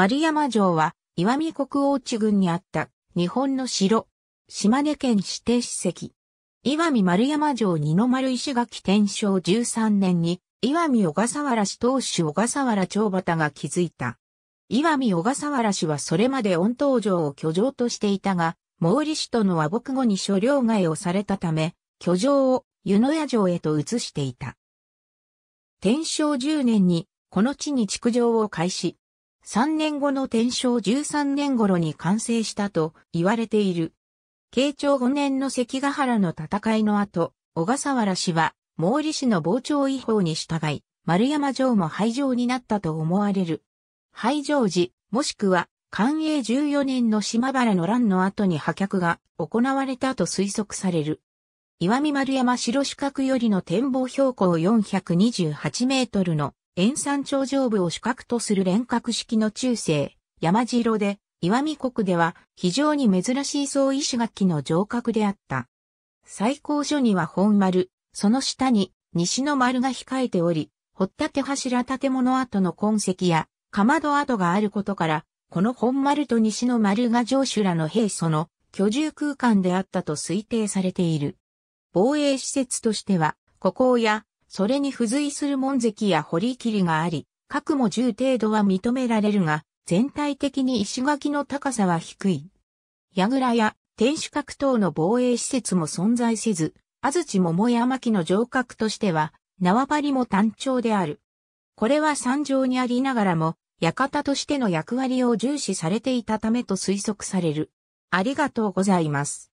丸山城は、岩見国王地郡にあった日本の城、島根県指定史跡。岩見丸山城二の丸石垣天正13年に、岩見小笠原市当主小笠原長畑が築いた。岩見小笠原氏はそれまで御東城を居城としていたが、毛利氏との和睦後に所領外をされたため、居城を湯野屋城へと移していた。天正10年に、この地に築城を開始、3年後の天正13年頃に完成したと言われている。慶長5年の関ヶ原の戦いの後、小笠原氏は毛利氏の傍聴違法に従い、丸山城も廃城になったと思われる。廃城時、もしくは、寛永14年の島原の乱の後に破却が行われたと推測される。岩見丸山城四角よりの展望標高428メートルの塩山頂上部を主角とする連角式の中世、山城で、岩見国では非常に珍しい総石垣の城郭であった。最高所には本丸、その下に西の丸が控えており、掘立柱建物跡の痕跡や、かまど跡があることから、この本丸と西の丸が城主らの兵その居住空間であったと推定されている。防衛施設としては、孤高やそれに付随する門跡や堀切があり、各も10程度は認められるが、全体的に石垣の高さは低い。櫓や天守閣等の防衛施設も存在せず、安土桃山木の城郭としては、縄張りも単調である。これは山上にありながらも、館としての役割を重視されていたためと推測される。ありがとうございます。